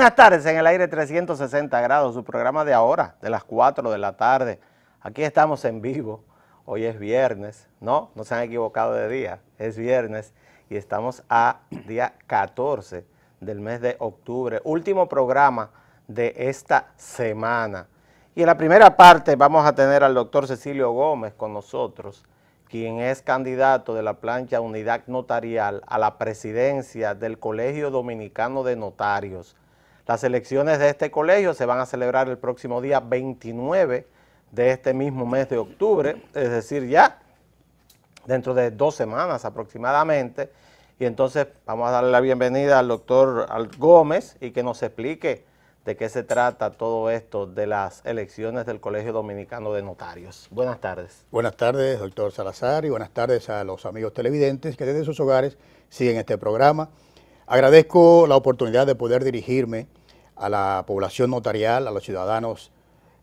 Buenas tardes en el aire 360 grados, su programa de ahora, de las 4 de la tarde. Aquí estamos en vivo, hoy es viernes, no, no se han equivocado de día, es viernes y estamos a día 14 del mes de octubre, último programa de esta semana. Y en la primera parte vamos a tener al doctor Cecilio Gómez con nosotros, quien es candidato de la plancha Unidad Notarial a la presidencia del Colegio Dominicano de Notarios. Las elecciones de este colegio se van a celebrar el próximo día 29 de este mismo mes de octubre, es decir, ya dentro de dos semanas aproximadamente. Y entonces vamos a darle la bienvenida al doctor Gómez y que nos explique de qué se trata todo esto de las elecciones del Colegio Dominicano de Notarios. Buenas tardes. Buenas tardes, doctor Salazar, y buenas tardes a los amigos televidentes que desde sus hogares siguen este programa. Agradezco la oportunidad de poder dirigirme a la población notarial, a los ciudadanos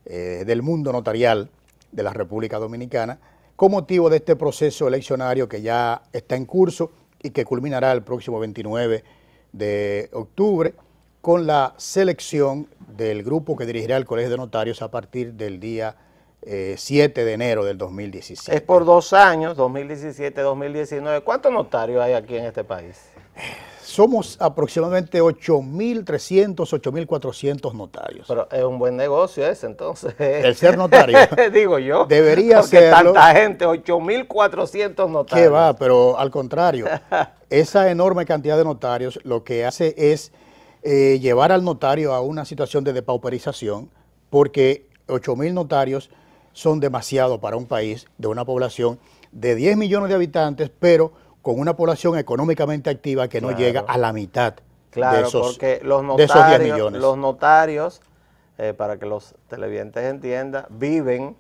eh, del mundo notarial de la República Dominicana, con motivo de este proceso eleccionario que ya está en curso y que culminará el próximo 29 de octubre con la selección del grupo que dirigirá el Colegio de Notarios a partir del día 7 eh, de enero del 2017. Es por dos años, 2017-2019. ¿Cuántos notarios hay aquí en este país? somos aproximadamente 8.300, 8.400 notarios. Pero es un buen negocio ese, entonces. El ser notario. Digo yo. Debería ser. tanta gente, 8.400 notarios. ¿Qué va? Pero al contrario, esa enorme cantidad de notarios lo que hace es eh, llevar al notario a una situación de depauperización, porque 8.000 notarios son demasiado para un país de una población de 10 millones de habitantes, pero con una población económicamente activa que no llega a la mitad claro, de, esos, porque los notarios, de 10 millones. Los notarios, eh, para que los televidentes entiendan, viven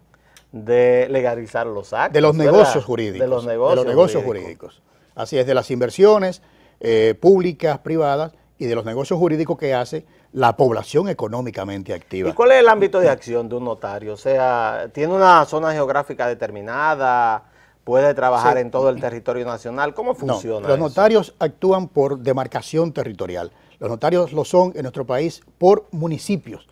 de legalizar los actos. De los negocios jurídicos. De los negocios, jurídicos. Así es, de las inversiones eh, públicas, privadas y de los negocios jurídicos que hace la población económicamente activa. ¿Y cuál es el ámbito de acción de un notario? O sea, ¿tiene una zona geográfica determinada? puede trabajar en todo el territorio nacional. ¿Cómo funciona? los notarios actúan por demarcación territorial. Los notarios lo son en nuestro país por municipios.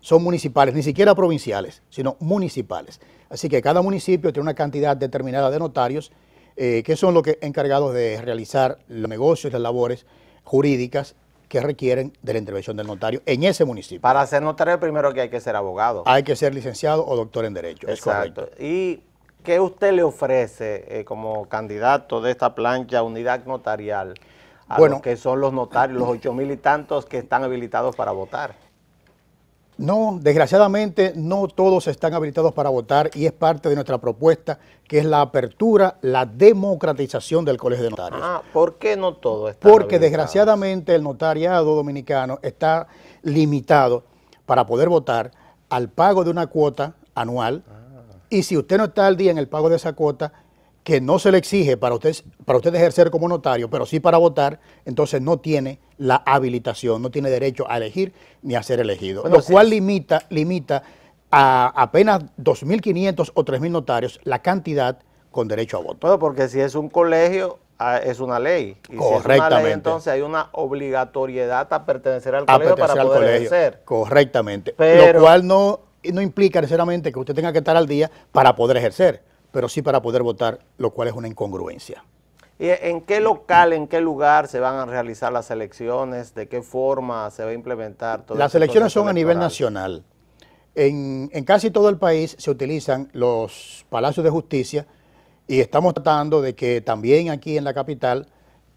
Son municipales, ni siquiera provinciales, sino municipales. Así que cada municipio tiene una cantidad determinada de notarios eh, que son los que encargados de realizar los negocios, las labores jurídicas que requieren de la intervención del notario en ese municipio. Para ser notario primero que hay que ser abogado. Hay que ser licenciado o doctor en Derecho. Exacto. Y ¿qué usted le ofrece eh, como candidato de esta plancha unidad notarial a bueno, los que son los notarios, los ocho mil y tantos que están habilitados para votar? No, desgraciadamente no todos están habilitados para votar y es parte de nuestra propuesta que es la apertura, la democratización del Colegio de Notarios. Ah, ¿por qué no todos? Están Porque desgraciadamente el notariado dominicano está limitado para poder votar al pago de una cuota anual. Y si usted no está al día en el pago de esa cuota, que no se le exige para usted, para usted ejercer como notario, pero sí para votar, entonces no tiene la habilitación, no tiene derecho a elegir ni a ser elegido, lo cual limita, limita a apenas 2.500 o 3.000 notarios la cantidad con derecho a voto. porque si es un colegio, ah, es una ley. Y Correctamente. es ley, entonces hay una obligatoriedad a pertenecer al colegio para poder ejercer. Correctamente. Pero, lo cual no eh, no implica necesariamente que usted tenga que estar al día para poder ejercer, pero sí para poder votar, lo cual es una incongruencia. ¿Y en qué local, en qué lugar se van a realizar las elecciones? ¿De qué forma se va a implementar todo Las este elecciones son a nivel nacional. en, casi todo el país se utilizan los palacios de justicia y estamos tratando de que también aquí en la capital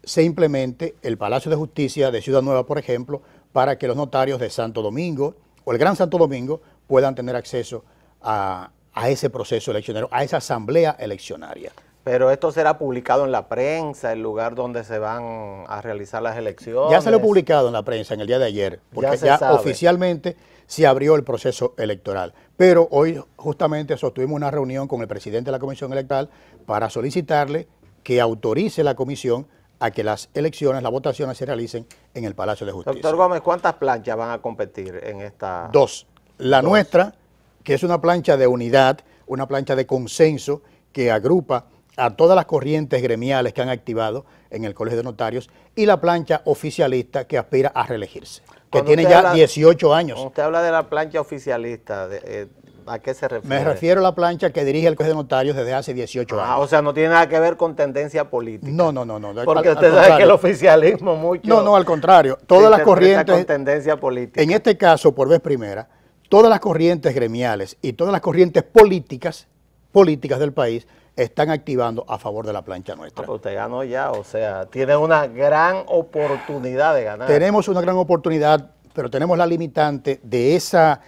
se implemente el Palacio de Justicia de Ciudad Nueva, por ejemplo, para que los notarios de Santo Domingo o el Gran Santo Domingo puedan tener acceso a, ese proceso eleccionario, a esa asamblea eleccionaria. Pero esto será publicado en la prensa, el lugar donde se van a realizar las elecciones. Ya se lo publicado en la prensa en el día de ayer, porque ya, oficialmente se abrió el proceso electoral. Pero hoy justamente sostuvimos una reunión con el presidente de la Comisión Electoral para solicitarle que autorice la comisión a que las elecciones, las votaciones se realicen en el Palacio de Justicia. Doctor Gómez, ¿cuántas planchas van a competir en esta? Dos. La nuestra, que es una plancha de unidad, una plancha de consenso que agrupa a todas las corrientes gremiales que han activado en el Colegio de Notarios y la plancha oficialista que aspira a reelegirse, que tiene ya 18 años. Usted habla de la plancha oficialista, eh, ¿a qué se refiere? Me refiero a la plancha que dirige el Colegio de Notarios desde hace 18 ah, O sea, no tiene nada que ver con tendencia política. No, no, no. no Porque usted sabe que el oficialismo mucho... No, no, al contrario. Todas las corrientes... Con tendencia política. En este caso, por vez primera, todas las corrientes gremiales y todas las corrientes políticas, políticas del país, están activando a favor de la plancha nuestra. Ah, pero usted ganó ya, o sea, tiene una gran oportunidad de ganar. Tenemos una gran oportunidad, pero tenemos la limitante de esa,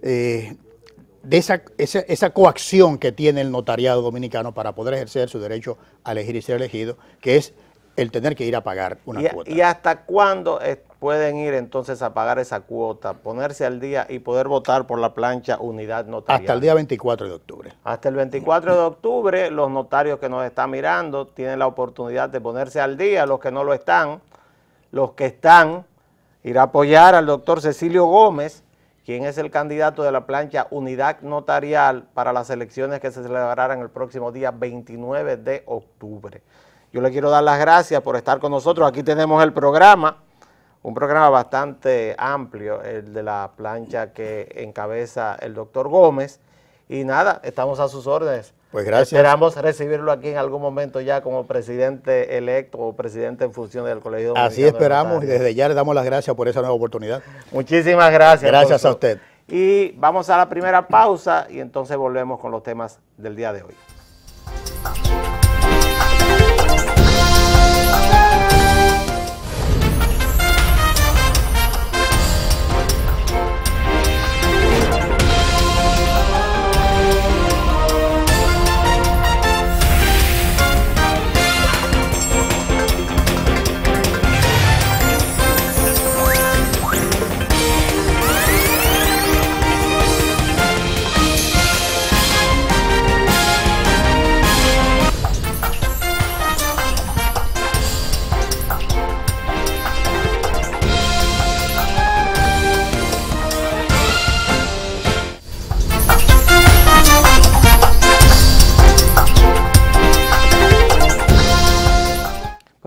eh, de esa, esa, coacción que tiene el notariado dominicano para poder ejercer su derecho a elegir y ser elegido, que es el tener que ir a pagar una cuota. ¿Y hasta cuándo pueden ir entonces a pagar esa cuota, ponerse al día y poder votar por la plancha unidad notarial. Hasta el día 24 de octubre. Hasta el 24 de octubre los notarios que nos están mirando tienen la oportunidad de ponerse al día, los que no lo están, los que están, ir a apoyar al doctor Cecilio Gómez, quien es el candidato de la plancha unidad notarial para las elecciones que se celebrarán el próximo día 29 de octubre. Yo le quiero dar las gracias por estar con nosotros. Aquí tenemos el programa un programa bastante amplio, el de la plancha que encabeza el doctor Gómez. Y nada, estamos a sus órdenes. Pues gracias. Esperamos recibirlo aquí en algún momento ya como presidente electo o presidente en función del Colegio Así esperamos y desde ya le damos las gracias por esa nueva oportunidad. Muchísimas gracias. Gracias a usted. Y vamos a la primera pausa y entonces volvemos con los temas del día de hoy.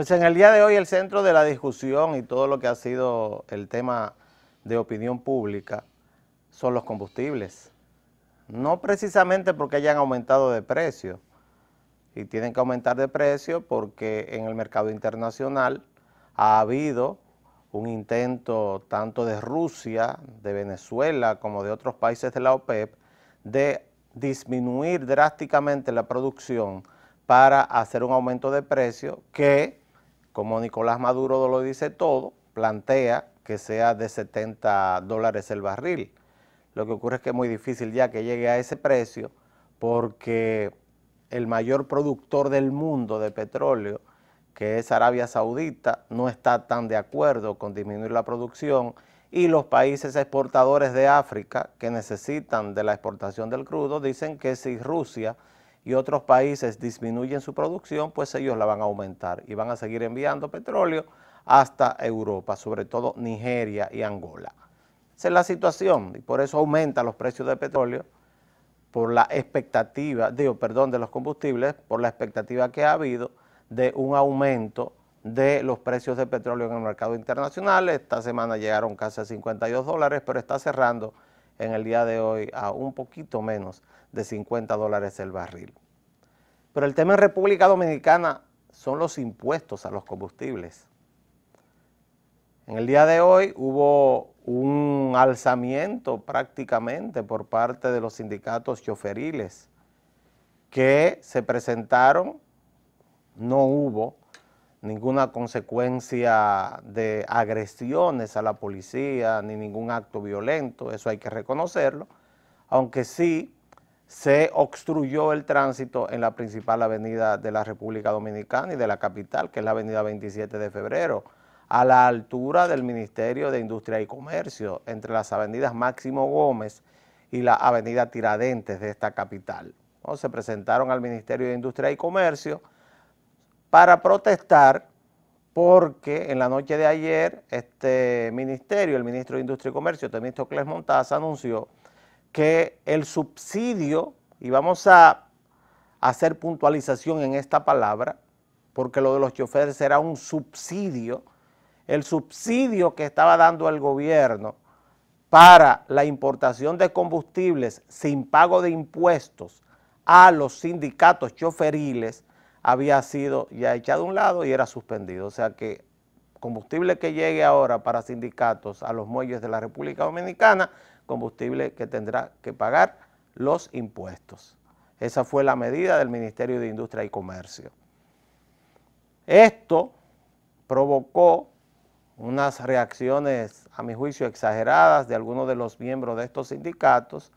Pues en el día de hoy el centro de la discusión y todo lo que ha sido el tema de opinión pública son los combustibles. No precisamente porque hayan aumentado de precio, y tienen que aumentar de precio porque en el mercado internacional ha habido un intento tanto de Rusia, de Venezuela, como de otros países de la OPEP, de disminuir drásticamente la producción para hacer un aumento de precio que como Nicolás Maduro lo dice todo, plantea que sea de 70 dólares el barril. Lo que ocurre es que es muy difícil ya que llegue a ese precio porque el mayor productor del mundo de petróleo, que es Arabia Saudita, no está tan de acuerdo con disminuir la producción y los países exportadores de África que necesitan de la exportación del crudo dicen que si Rusia y otros países disminuyen su producción, pues ellos la van a aumentar y van a seguir enviando petróleo hasta Europa, sobre todo Nigeria y Angola. Esa es la situación y por eso aumentan los precios de petróleo por la expectativa, digo, perdón, de los combustibles, por la expectativa que ha habido de un aumento de los precios de petróleo en el mercado internacional. Esta semana llegaron casi a 52 dólares, pero está cerrando en el día de hoy a un poquito menos de 50 dólares el barril. Pero el tema en República Dominicana son los impuestos a los combustibles. En el día de hoy hubo un alzamiento prácticamente por parte de los sindicatos choferiles que se presentaron, no hubo ninguna consecuencia de agresiones a la policía, ni ningún acto violento, eso hay que reconocerlo, aunque sí se obstruyó el tránsito en la principal avenida de la República Dominicana y de la capital, que es la avenida 27 de febrero, a la altura del Ministerio de Industria y Comercio, entre las avenidas Máximo Gómez y la avenida Tiradentes de esta capital. Se presentaron al Ministerio de Industria y Comercio, para protestar porque en la noche de ayer este ministerio, el ministro de Industria y Comercio, el ministro Cles Montaz, anunció que el subsidio, y vamos a hacer puntualización en esta palabra, porque lo de los choferes era un subsidio, el subsidio que estaba dando el gobierno para la importación de combustibles sin pago de impuestos a los sindicatos choferiles había sido ya echado a un lado y era suspendido. O sea que combustible que llegue ahora para sindicatos a los muelles de la República Dominicana, combustible que tendrá que pagar los impuestos. Esa fue la medida del Ministerio de Industria y Comercio. Esto provocó unas reacciones, a mi juicio, exageradas de algunos de los miembros de estos sindicatos,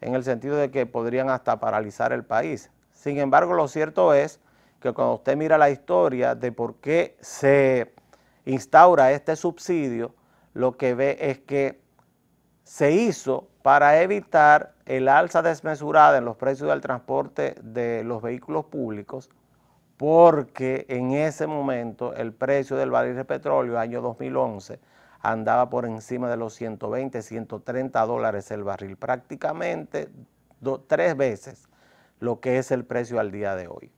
en el sentido de que podrían hasta paralizar el país. Sin embargo, lo cierto es que cuando usted mira la historia de por qué se instaura este subsidio, lo que ve es que se hizo para evitar el alza desmesurada en los precios del transporte de los vehículos públicos, porque en ese momento el precio del barril de petróleo, año 2011, andaba por encima de los 120, 130 dólares el barril, prácticamente tres veces lo que es el precio al día de hoy.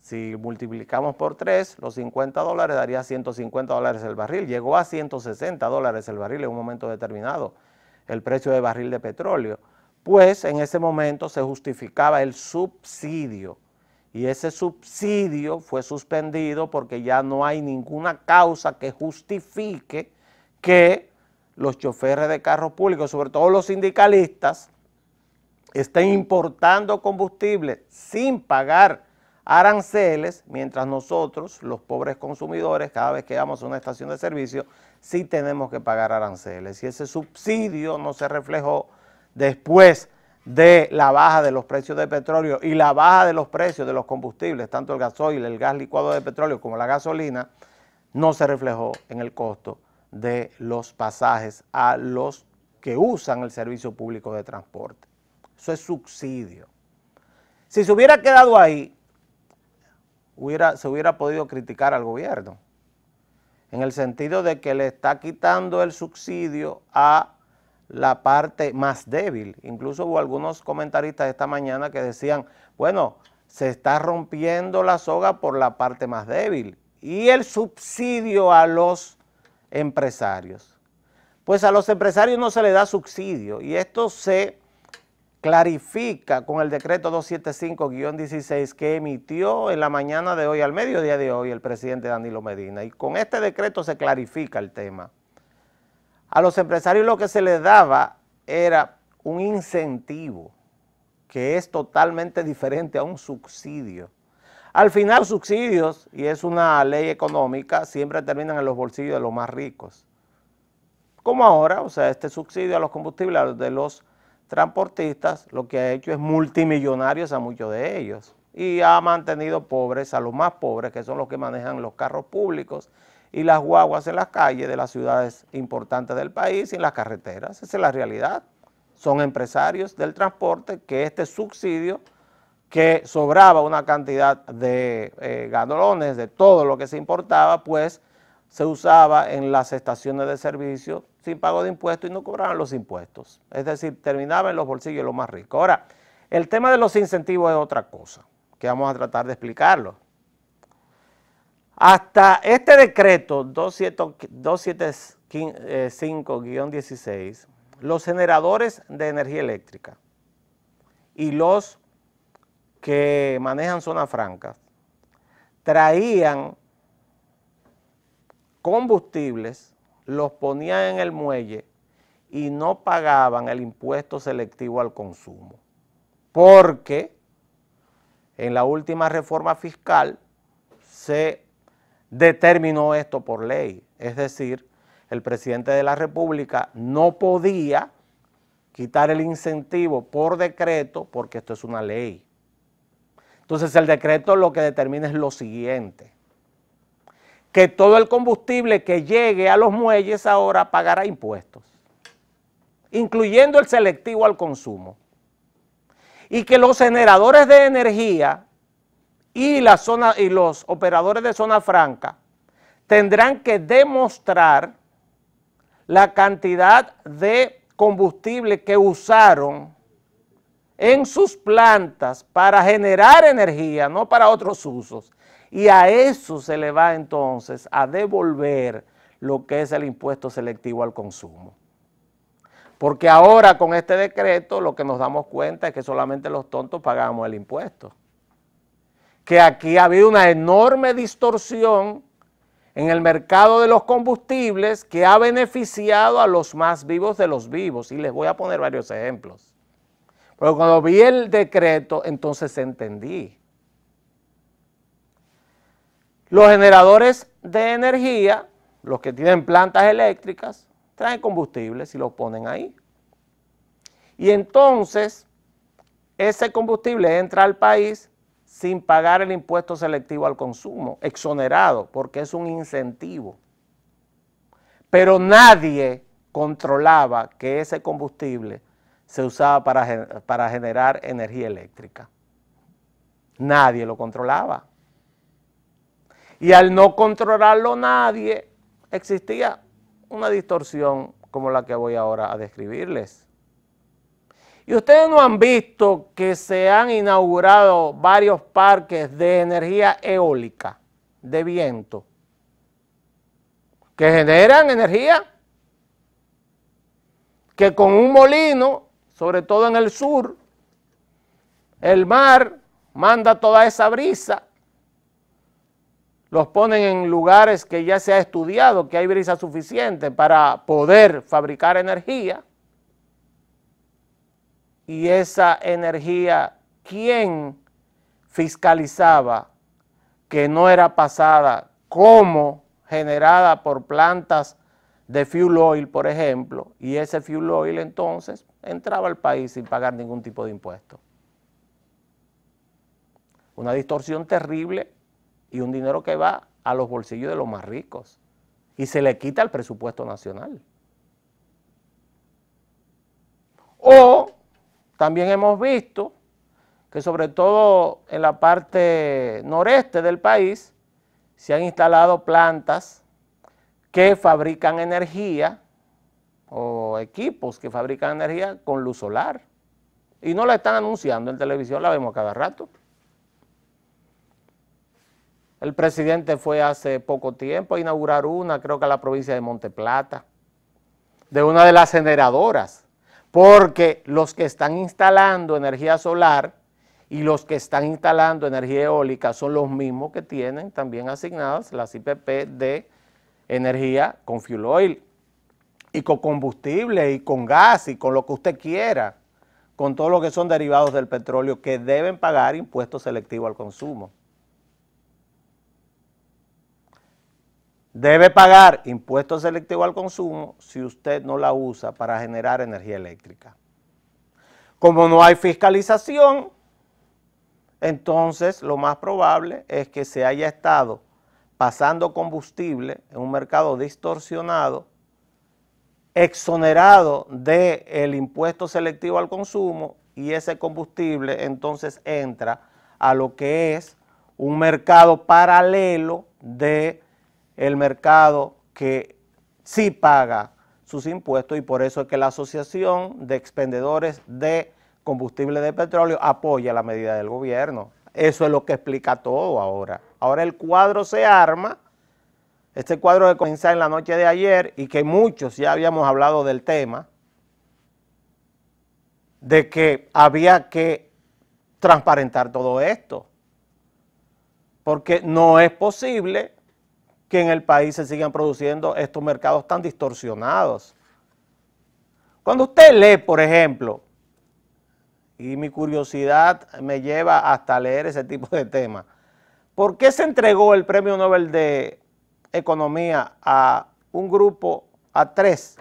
Si multiplicamos por 3, los 50 dólares daría 150 dólares el barril. Llegó a 160 dólares el barril en un momento determinado, el precio de barril de petróleo. Pues en ese momento se justificaba el subsidio y ese subsidio fue suspendido porque ya no hay ninguna causa que justifique que los choferes de carros públicos, sobre todo los sindicalistas, estén importando combustible sin pagar aranceles, mientras nosotros, los pobres consumidores, cada vez que vamos a una estación de servicio, sí tenemos que pagar aranceles. Y ese subsidio no se reflejó después de la baja de los precios de petróleo y la baja de los precios de los combustibles, tanto el gasoil, el gas licuado de petróleo como la gasolina, no se reflejó en el costo de los pasajes a los que usan el servicio público de transporte. Eso es subsidio. Si se hubiera quedado ahí, hubiera, se hubiera podido criticar al gobierno, en el sentido de que le está quitando el subsidio a la parte más débil. Incluso hubo algunos comentaristas esta mañana que decían, bueno, se está rompiendo la soga por la parte más débil y el subsidio a los empresarios. Pues a los empresarios no se le da subsidio y esto se clarifica con el decreto 275-16 que emitió en la mañana de hoy, al mediodía de hoy, el presidente Danilo Medina. Y con este decreto se clarifica el tema. A los empresarios lo que se les daba era un incentivo que es totalmente diferente a un subsidio. Al final, subsidios, y es una ley económica, siempre terminan en los bolsillos de los más ricos. Como ahora, o sea, este subsidio a los combustibles de los transportistas, lo que ha hecho es multimillonarios a muchos de ellos y ha mantenido pobres a los más pobres, que son los que manejan los carros públicos y las guaguas en las calles de las ciudades importantes del país y en las carreteras. Esa es la realidad. Son empresarios del transporte que este subsidio que sobraba una cantidad de eh, ganolones, de todo lo que se importaba, pues se usaba en las estaciones de servicio sin pago de impuestos y no cobraban los impuestos. Es decir, terminaba en los bolsillos los más ricos. Ahora, el tema de los incentivos es otra cosa, que vamos a tratar de explicarlo. Hasta este decreto 275-16, eh, los generadores de energía eléctrica y los que manejan zonas francas traían combustibles, los ponían en el muelle y no pagaban el impuesto selectivo al consumo. Porque en la última reforma fiscal se determinó esto por ley. Es decir, el presidente de la República no podía quitar el incentivo por decreto porque esto es una ley. Entonces el decreto lo que determina es lo siguiente que todo el combustible que llegue a los muelles ahora pagará impuestos, incluyendo el selectivo al consumo, y que los generadores de energía y, y los operadores de zona franca tendrán que demostrar la cantidad de combustible que usaron en sus plantas para generar energía, no para otros usos, y a eso se le va entonces a devolver lo que es el impuesto selectivo al consumo. Porque ahora con este decreto lo que nos damos cuenta es que solamente los tontos pagamos el impuesto. Que aquí ha habido una enorme distorsión en el mercado de los combustibles que ha beneficiado a los más vivos de los vivos. Y les voy a poner varios ejemplos. Pero cuando vi el decreto, entonces entendí. Los generadores de energía, los que tienen plantas eléctricas, traen combustible si lo ponen ahí. Y entonces ese combustible entra al país sin pagar el impuesto selectivo al consumo, exonerado, porque es un incentivo. Pero nadie controlaba que ese combustible se usaba para, para generar energía eléctrica. Nadie lo controlaba. Y al no controlarlo nadie, existía una distorsión como la que voy ahora a describirles. Y ustedes no han visto que se han inaugurado varios parques de energía eólica, de viento, que generan energía, que con un molino, sobre todo en el sur, el mar manda toda esa brisa los ponen en lugares que ya se ha estudiado, que hay brisa suficiente para poder fabricar energía, y esa energía, ¿quién fiscalizaba que no era pasada como generada por plantas de fuel oil, por ejemplo, y ese fuel oil entonces entraba al país sin pagar ningún tipo de impuesto? Una distorsión terrible y un dinero que va a los bolsillos de los más ricos y se le quita el presupuesto nacional. O también hemos visto que sobre todo en la parte noreste del país se han instalado plantas que fabrican energía o equipos que fabrican energía con luz solar. Y no la están anunciando en televisión, la vemos cada rato. El presidente fue hace poco tiempo a inaugurar una, creo que a la provincia de Monte Plata, de una de las generadoras, porque los que están instalando energía solar y los que están instalando energía eólica son los mismos que tienen también asignadas las IPP de energía con fuel oil y con combustible y con gas y con lo que usted quiera, con todo lo que son derivados del petróleo que deben pagar impuestos selectivos al consumo. debe pagar impuesto selectivo al consumo si usted no la usa para generar energía eléctrica. Como no hay fiscalización, entonces lo más probable es que se haya estado pasando combustible en un mercado distorsionado, exonerado del el impuesto selectivo al consumo y ese combustible entonces entra a lo que es un mercado paralelo de el mercado que sí paga sus impuestos y por eso es que la Asociación de Expendedores de Combustible de Petróleo apoya la medida del gobierno. Eso es lo que explica todo ahora. Ahora el cuadro se arma, este cuadro de comenzó en la noche de ayer y que muchos ya habíamos hablado del tema, de que había que transparentar todo esto, porque no es posible que en el país se sigan produciendo estos mercados tan distorsionados. Cuando usted lee, por ejemplo, y mi curiosidad me lleva hasta leer ese tipo de temas, ¿por qué se entregó el Premio Nobel de Economía a un grupo, a tres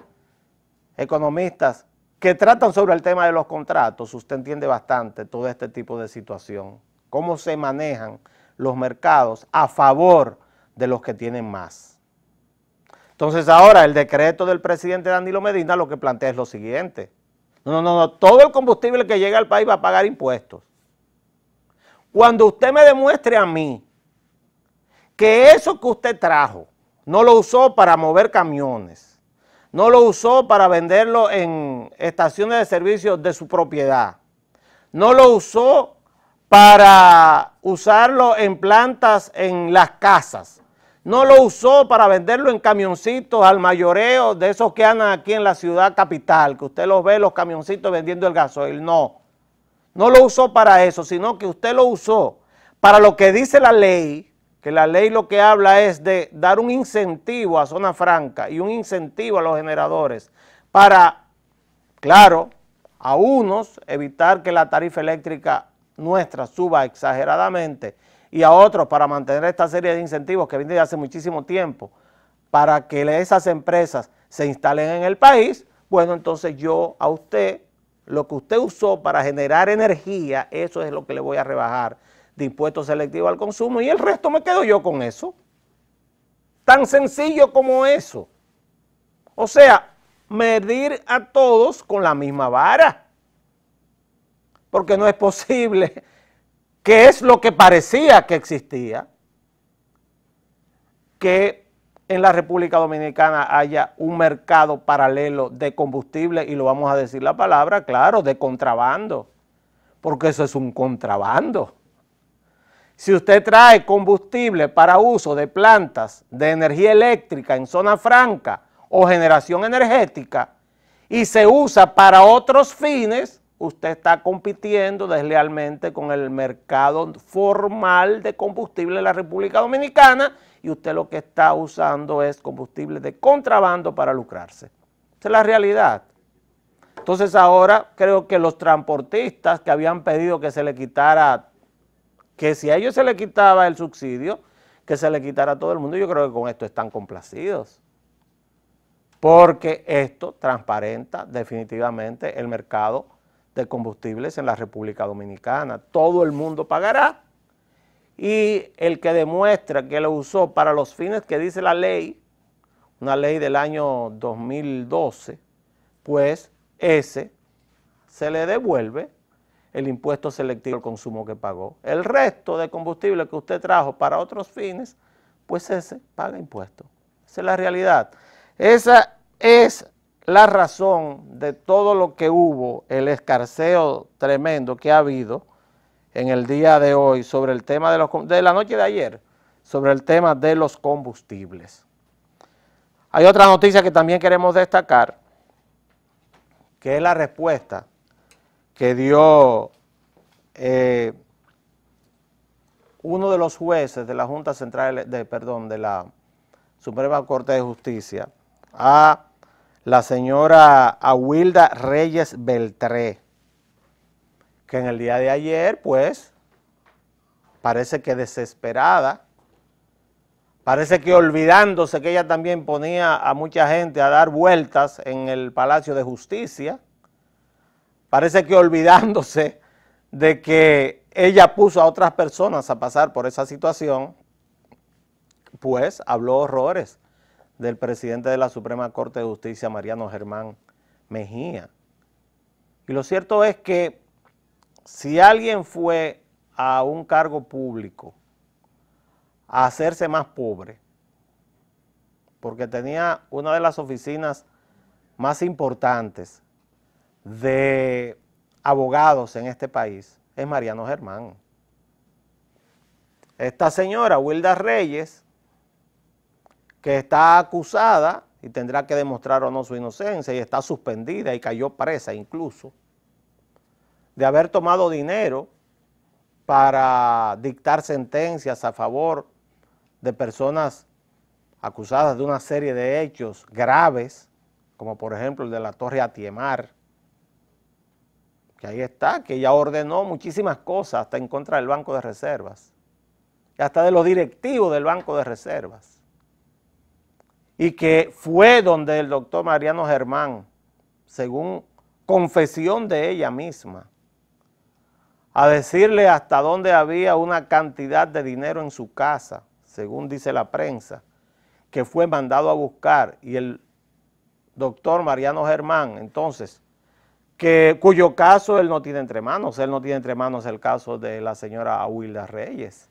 economistas que tratan sobre el tema de los contratos? Usted entiende bastante todo este tipo de situación, cómo se manejan los mercados a favor de los que tienen más. Entonces ahora el decreto del presidente Danilo Medina lo que plantea es lo siguiente. No, no, no, todo el combustible que llega al país va a pagar impuestos. Cuando usted me demuestre a mí que eso que usted trajo no lo usó para mover camiones, no lo usó para venderlo en estaciones de servicio de su propiedad, no lo usó para usarlo en plantas en las casas, no lo usó para venderlo en camioncitos al mayoreo de esos que andan aquí en la ciudad capital, que usted los ve los camioncitos vendiendo el gasoil. No, no lo usó para eso, sino que usted lo usó para lo que dice la ley, que la ley lo que habla es de dar un incentivo a Zona Franca y un incentivo a los generadores para, claro, a unos evitar que la tarifa eléctrica nuestra suba exageradamente y a otros para mantener esta serie de incentivos que viene de hace muchísimo tiempo para que esas empresas se instalen en el país, bueno, entonces yo a usted, lo que usted usó para generar energía, eso es lo que le voy a rebajar de impuesto selectivo al consumo y el resto me quedo yo con eso. Tan sencillo como eso. O sea, medir a todos con la misma vara. Porque no es posible que es lo que parecía que existía, que en la República Dominicana haya un mercado paralelo de combustible, y lo vamos a decir la palabra, claro, de contrabando, porque eso es un contrabando. Si usted trae combustible para uso de plantas de energía eléctrica en zona franca o generación energética y se usa para otros fines, usted está compitiendo deslealmente con el mercado formal de combustible de la República Dominicana y usted lo que está usando es combustible de contrabando para lucrarse. Esa es la realidad. Entonces ahora creo que los transportistas que habían pedido que se le quitara, que si a ellos se le quitaba el subsidio, que se le quitara a todo el mundo, yo creo que con esto están complacidos. Porque esto transparenta definitivamente el mercado de combustibles en la República Dominicana. Todo el mundo pagará y el que demuestra que lo usó para los fines que dice la ley, una ley del año 2012, pues ese se le devuelve el impuesto selectivo al consumo que pagó. El resto de combustible que usted trajo para otros fines, pues ese paga impuesto. Esa es la realidad. Esa es la razón de todo lo que hubo, el escarceo tremendo que ha habido en el día de hoy sobre el tema de los, de la noche de ayer, sobre el tema de los combustibles. Hay otra noticia que también queremos destacar, que es la respuesta que dio eh, uno de los jueces de la Junta Central, de, perdón, de la Suprema Corte de Justicia, a la señora Awilda Reyes Beltré, que en el día de ayer, pues, parece que desesperada, parece que olvidándose que ella también ponía a mucha gente a dar vueltas en el Palacio de Justicia, parece que olvidándose de que ella puso a otras personas a pasar por esa situación, pues habló horrores del presidente de la Suprema Corte de Justicia, Mariano Germán Mejía. Y lo cierto es que si alguien fue a un cargo público a hacerse más pobre, porque tenía una de las oficinas más importantes de abogados en este país, es Mariano Germán. Esta señora, Wilda Reyes, que está acusada y tendrá que demostrar o no su inocencia y está suspendida y cayó presa incluso, de haber tomado dinero para dictar sentencias a favor de personas acusadas de una serie de hechos graves, como por ejemplo el de la Torre Atiemar, que ahí está, que ella ordenó muchísimas cosas hasta en contra del Banco de Reservas, y hasta de los directivos del Banco de Reservas y que fue donde el doctor Mariano Germán, según confesión de ella misma, a decirle hasta dónde había una cantidad de dinero en su casa, según dice la prensa, que fue mandado a buscar y el doctor Mariano Germán, entonces, que, cuyo caso él no tiene entre manos, él no tiene entre manos el caso de la señora Wilda Reyes.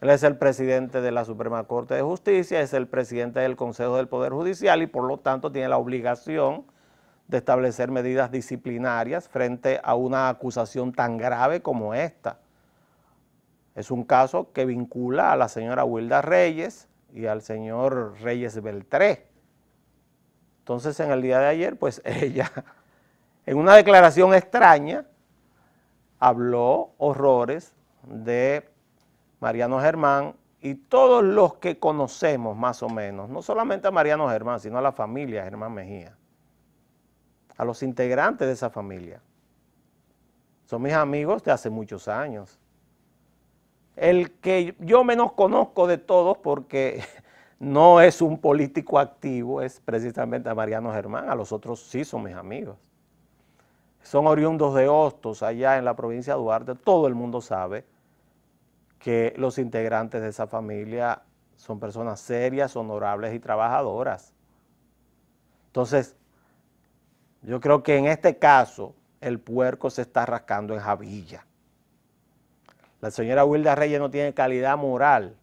Él es el presidente de la Suprema Corte de Justicia, es el presidente del Consejo del Poder Judicial y por lo tanto tiene la obligación de establecer medidas disciplinarias frente a una acusación tan grave como esta. Es un caso que vincula a la señora Wilda Reyes y al señor Reyes Beltré. Entonces en el día de ayer, pues ella, en una declaración extraña, habló horrores de Mariano Germán y todos los que conocemos más o menos, no solamente a Mariano Germán, sino a la familia Germán Mejía, a los integrantes de esa familia. Son mis amigos de hace muchos años. El que yo menos conozco de todos porque no es un político activo es precisamente a Mariano Germán, a los otros sí son mis amigos. Son oriundos de Hostos, allá en la provincia de Duarte, todo el mundo sabe que los integrantes de esa familia son personas serias, honorables y trabajadoras. Entonces, yo creo que en este caso el puerco se está rascando en javilla. La señora Wilda Reyes no tiene calidad moral.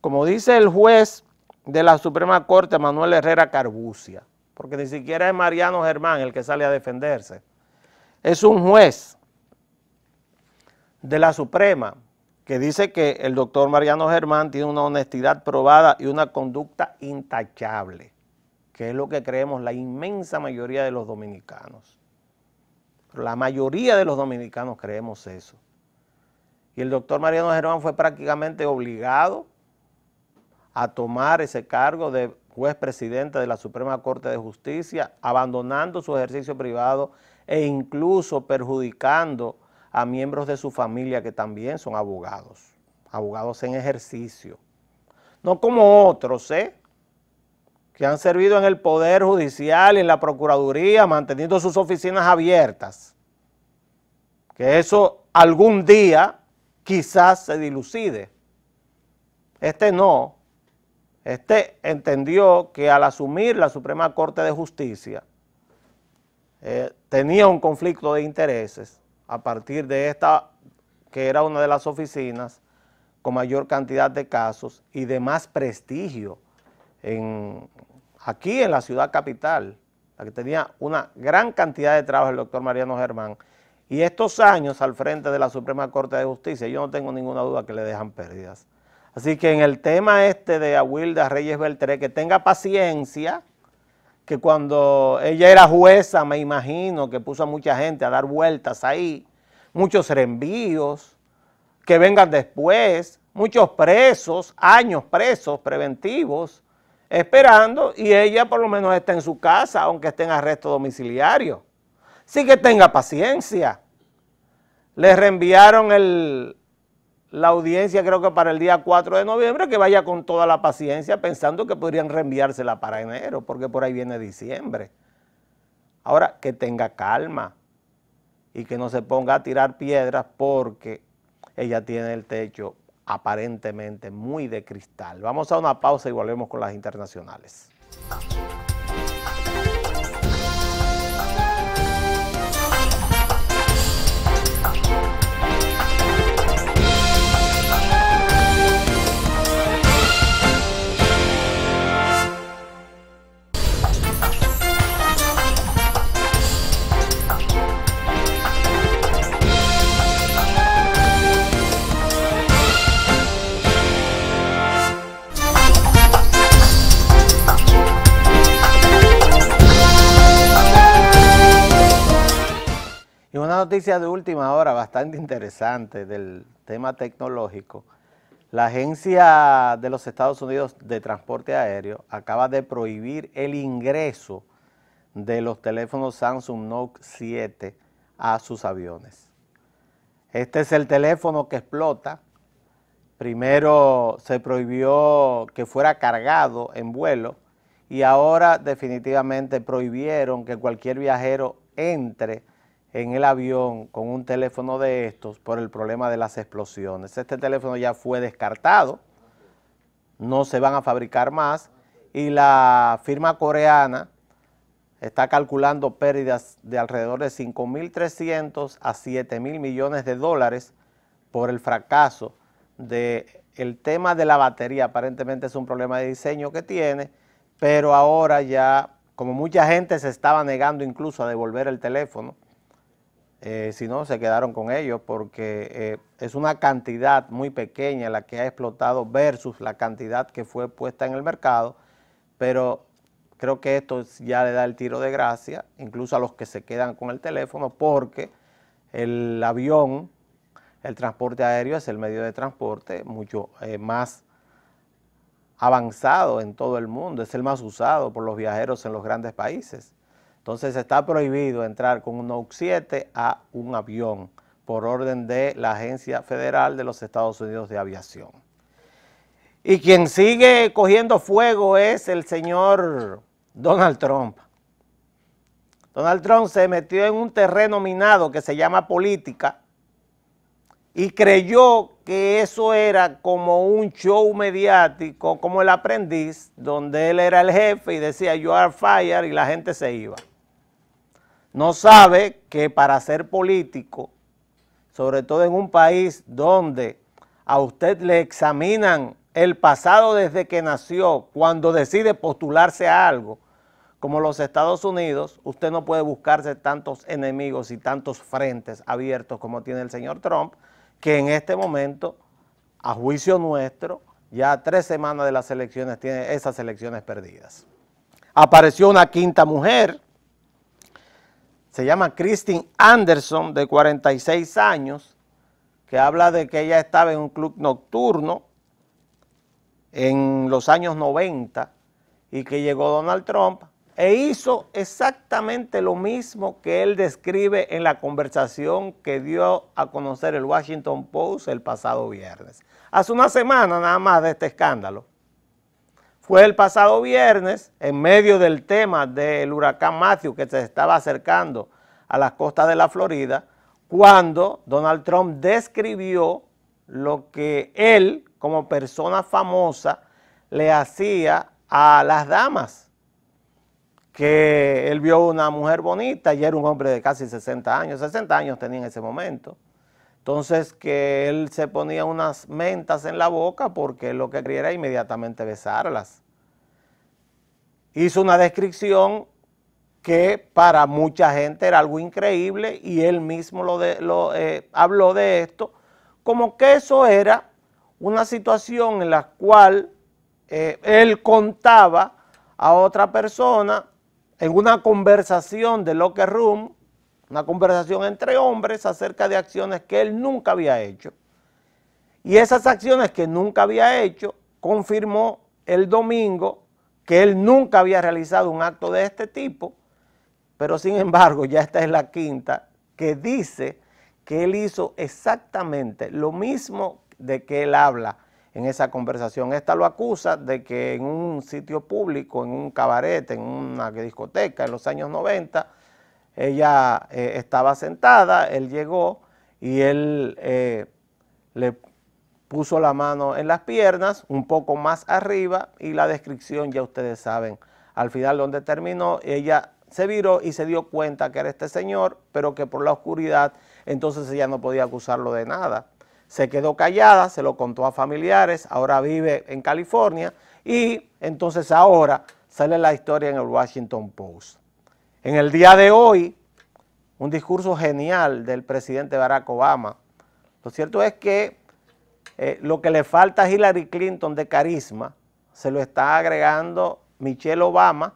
Como dice el juez de la Suprema Corte, Manuel Herrera Carbucia, porque ni siquiera es Mariano Germán el que sale a defenderse. Es un juez de la Suprema que dice que el doctor Mariano Germán tiene una honestidad probada y una conducta intachable, que es lo que creemos la inmensa mayoría de los dominicanos. la mayoría de los dominicanos creemos eso. Y el doctor Mariano Germán fue prácticamente obligado a tomar ese cargo de juez presidente de la Suprema Corte de Justicia, abandonando su ejercicio privado e incluso perjudicando a miembros de su familia que también son abogados, abogados en ejercicio. No como otros, ¿eh? que han servido en el Poder Judicial, en la Procuraduría, manteniendo sus oficinas abiertas. Que eso algún día quizás se dilucide. Este no. Este entendió que al asumir la Suprema Corte de Justicia eh, tenía un conflicto de intereses a partir de esta, que era una de las oficinas con mayor cantidad de casos y de más prestigio en, aquí en la ciudad capital, la que tenía una gran cantidad de trabajo el doctor Mariano Germán, y estos años al frente de la Suprema Corte de Justicia, yo no tengo ninguna duda que le dejan pérdidas. Así que en el tema este de Aguilda Reyes Beltré, que tenga paciencia, que cuando ella era jueza, me imagino que puso a mucha gente a dar vueltas ahí, muchos reenvíos que vengan después, muchos presos, años presos preventivos, esperando y ella por lo menos está en su casa, aunque esté en arresto domiciliario. Sí que tenga paciencia. Le reenviaron el, la audiencia creo que para el día 4 de noviembre, que vaya con toda la paciencia pensando que podrían reenviársela para enero, porque por ahí viene diciembre. Ahora, que tenga calma y que no se ponga a tirar piedras porque ella tiene el techo aparentemente muy de cristal. Vamos a una pausa y volvemos con las internacionales. noticia de última hora bastante interesante del tema tecnológico. La Agencia de los Estados Unidos de Transporte Aéreo acaba de prohibir el ingreso de los teléfonos Samsung Note 7 a sus aviones. Este es el teléfono que explota. Primero se prohibió que fuera cargado en vuelo y ahora definitivamente prohibieron que cualquier viajero entre en el avión con un teléfono de estos por el problema de las explosiones. Este teléfono ya fue descartado, no se van a fabricar más y la firma coreana está calculando pérdidas de alrededor de 5.300 a 7.000 millones de dólares por el fracaso del tema de la batería. Aparentemente es un problema de diseño que tiene, pero ahora ya, como mucha gente se estaba negando incluso a devolver el teléfono, eh, si no, se quedaron con ellos porque eh, es una cantidad muy pequeña la que ha explotado versus la cantidad que fue puesta en el mercado, pero creo que esto ya le da el tiro de gracia, incluso a los que se quedan con el teléfono, porque el avión, el transporte aéreo es el medio de transporte mucho eh, más avanzado en todo el mundo, es el más usado por los viajeros en los grandes países. Entonces está prohibido entrar con un Nox 7 a un avión por orden de la Agencia Federal de los Estados Unidos de Aviación. Y quien sigue cogiendo fuego es el señor Donald Trump. Donald Trump se metió en un terreno minado que se llama política y creyó que eso era como un show mediático, como el aprendiz, donde él era el jefe y decía, you are fire y la gente se iba no sabe que para ser político, sobre todo en un país donde a usted le examinan el pasado desde que nació, cuando decide postularse a algo, como los Estados Unidos, usted no puede buscarse tantos enemigos y tantos frentes abiertos como tiene el señor Trump, que en este momento, a juicio nuestro, ya tres semanas de las elecciones tiene esas elecciones perdidas. Apareció una quinta mujer, se llama Christine Anderson, de 46 años, que habla de que ella estaba en un club nocturno en los años 90 y que llegó Donald Trump e hizo exactamente lo mismo que él describe en la conversación que dio a conocer el Washington Post el pasado viernes. Hace una semana nada más de este escándalo fue el pasado viernes, en medio del tema del huracán Matthew que se estaba acercando a las costas de la Florida, cuando Donald Trump describió lo que él, como persona famosa, le hacía a las damas, que él vio una mujer bonita y era un hombre de casi 60 años, 60 años tenía en ese momento, entonces que él se ponía unas mentas en la boca porque lo que quería era inmediatamente besarlas. Hizo una descripción que para mucha gente era algo increíble y él mismo lo, lo eh, habló de esto, como que eso era una situación en la cual eh, él contaba a otra persona en una conversación de locker room una conversación entre hombres acerca de acciones que él nunca había hecho. Y esas acciones que nunca había hecho, confirmó el domingo que él nunca había realizado un acto de este tipo, pero sin embargo ya esta es la quinta que dice que él hizo exactamente lo mismo de que él habla en esa conversación. Esta lo acusa de que en un sitio público, en un cabaret, en una discoteca en los años 90, ella eh, estaba sentada, él llegó y él eh, le puso la mano en las piernas, un poco más arriba, y la descripción ya ustedes saben. Al final donde terminó, ella se viró y se dio cuenta que era este señor, pero que por la oscuridad entonces ella no podía acusarlo de nada. Se quedó callada, se lo contó a familiares, ahora vive en California y entonces ahora sale la historia en el Washington Post. En el día de hoy, un discurso genial del presidente Barack Obama. Lo cierto es que eh, lo que le falta a Hillary Clinton de carisma se lo está agregando Michelle Obama,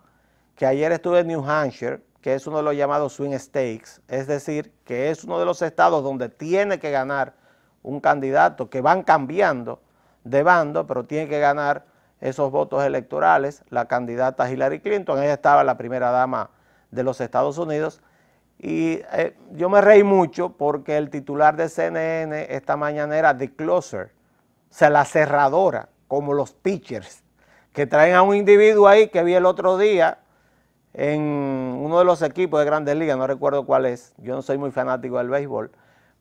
que ayer estuvo en New Hampshire, que es uno de los llamados swing stakes, es decir, que es uno de los estados donde tiene que ganar un candidato, que van cambiando de bando, pero tiene que ganar esos votos electorales la candidata Hillary Clinton. Ella estaba la primera dama de los Estados Unidos. Y eh, yo me reí mucho porque el titular de CNN esta mañana era The Closer, o sea, la cerradora, como los pitchers, que traen a un individuo ahí que vi el otro día en uno de los equipos de Grandes Ligas, no recuerdo cuál es, yo no soy muy fanático del béisbol,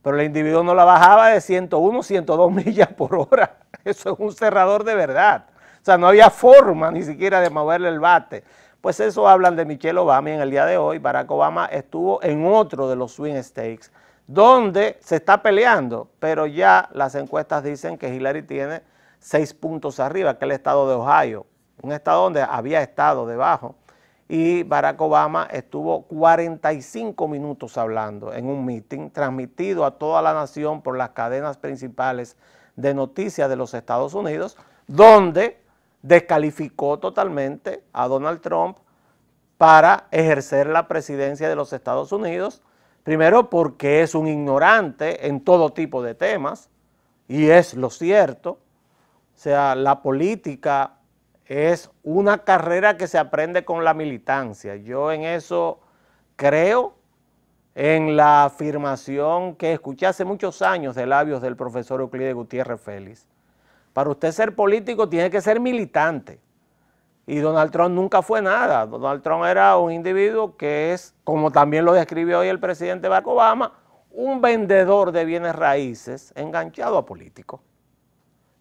pero el individuo no la bajaba de 101, 102 millas por hora. Eso es un cerrador de verdad. O sea, no había forma ni siquiera de moverle el bate. Pues eso hablan de Michelle Obama y en el día de hoy Barack Obama estuvo en otro de los swing stakes donde se está peleando, pero ya las encuestas dicen que Hillary tiene seis puntos arriba, que el estado de Ohio, un estado donde había estado debajo, y Barack Obama estuvo 45 minutos hablando en un mitin transmitido a toda la nación por las cadenas principales de noticias de los Estados Unidos, donde descalificó totalmente a Donald Trump para ejercer la presidencia de los Estados Unidos, primero porque es un ignorante en todo tipo de temas, y es lo cierto, o sea, la política es una carrera que se aprende con la militancia. Yo en eso creo, en la afirmación que escuché hace muchos años de labios del profesor Euclide Gutiérrez Félix. Para usted ser político tiene que ser militante. Y Donald Trump nunca fue nada. Donald Trump era un individuo que es, como también lo describió hoy el presidente Barack Obama, un vendedor de bienes raíces enganchado a políticos.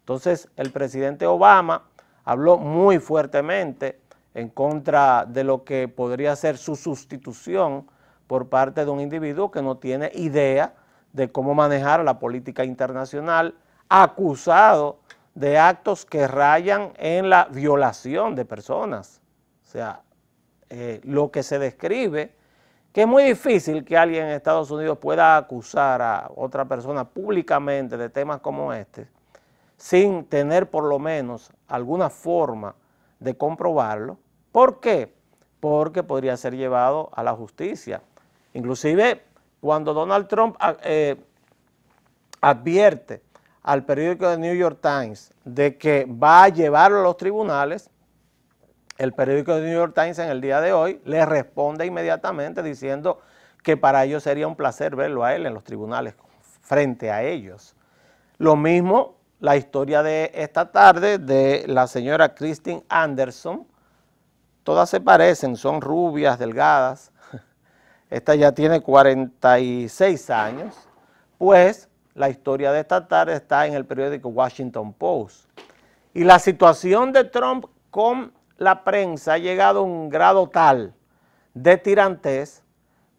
Entonces, el presidente Obama habló muy fuertemente en contra de lo que podría ser su sustitución por parte de un individuo que no tiene idea de cómo manejar la política internacional, acusado de actos que rayan en la violación de personas. O sea, eh, lo que se describe, que es muy difícil que alguien en Estados Unidos pueda acusar a otra persona públicamente de temas como este, sin tener por lo menos alguna forma de comprobarlo. ¿Por qué? Porque podría ser llevado a la justicia. Inclusive, cuando Donald Trump ah, eh, advierte al periódico de New York Times de que va a llevarlo a los tribunales, el periódico de New York Times en el día de hoy le responde inmediatamente diciendo que para ellos sería un placer verlo a él en los tribunales frente a ellos. Lo mismo la historia de esta tarde de la señora Christine Anderson. Todas se parecen, son rubias, delgadas. Esta ya tiene 46 años. Pues la historia de esta tarde está en el periódico Washington Post. Y la situación de Trump con la prensa ha llegado a un grado tal de tirantes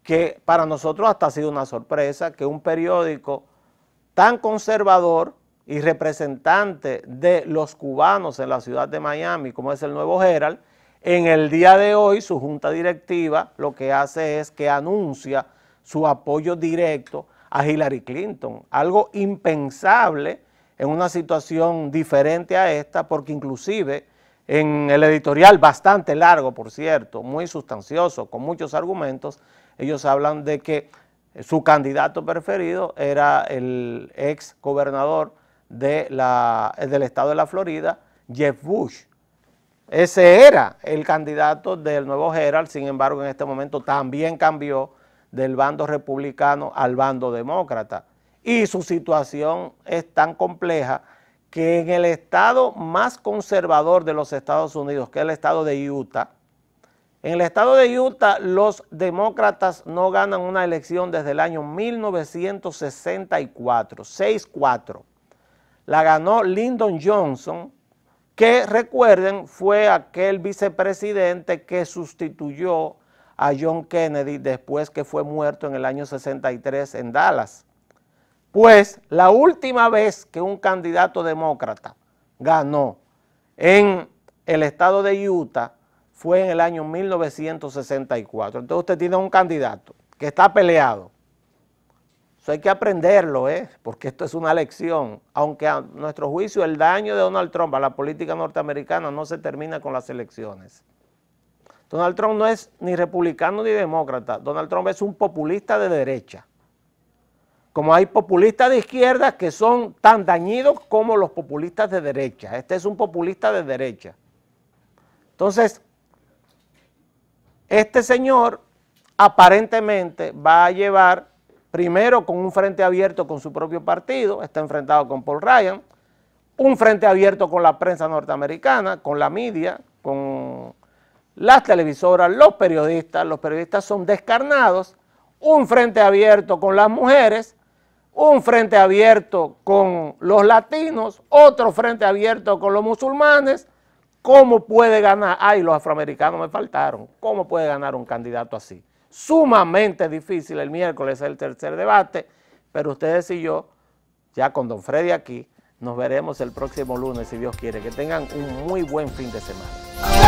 que para nosotros hasta ha sido una sorpresa que un periódico tan conservador y representante de los cubanos en la ciudad de Miami, como es el Nuevo Herald, en el día de hoy su junta directiva lo que hace es que anuncia su apoyo directo a Hillary Clinton, algo impensable en una situación diferente a esta, porque inclusive en el editorial, bastante largo, por cierto, muy sustancioso, con muchos argumentos, ellos hablan de que su candidato preferido era el ex gobernador de la, del estado de la Florida, Jeff Bush. Ese era el candidato del nuevo Herald, sin embargo, en este momento también cambió del bando republicano al bando demócrata. Y su situación es tan compleja que en el estado más conservador de los Estados Unidos, que es el estado de Utah, en el estado de Utah los demócratas no ganan una elección desde el año 1964, 6-4. La ganó Lyndon Johnson, que recuerden fue aquel vicepresidente que sustituyó a John Kennedy después que fue muerto en el año 63 en Dallas. Pues la última vez que un candidato demócrata ganó en el estado de Utah fue en el año 1964. Entonces usted tiene un candidato que está peleado. Eso hay que aprenderlo, ¿eh? porque esto es una lección. Aunque a nuestro juicio el daño de Donald Trump a la política norteamericana no se termina con las elecciones. Donald Trump no es ni republicano ni demócrata. Donald Trump es un populista de derecha. Como hay populistas de izquierda que son tan dañidos como los populistas de derecha. Este es un populista de derecha. Entonces, este señor aparentemente va a llevar primero con un frente abierto con su propio partido, está enfrentado con Paul Ryan, un frente abierto con la prensa norteamericana, con la media, las televisoras, los periodistas, los periodistas son descarnados, un frente abierto con las mujeres, un frente abierto con los latinos, otro frente abierto con los musulmanes, ¿cómo puede ganar? Ay, los afroamericanos me faltaron, ¿cómo puede ganar un candidato así? Sumamente difícil, el miércoles es el tercer debate, pero ustedes y yo, ya con Don Freddy aquí, nos veremos el próximo lunes, si Dios quiere. Que tengan un muy buen fin de semana.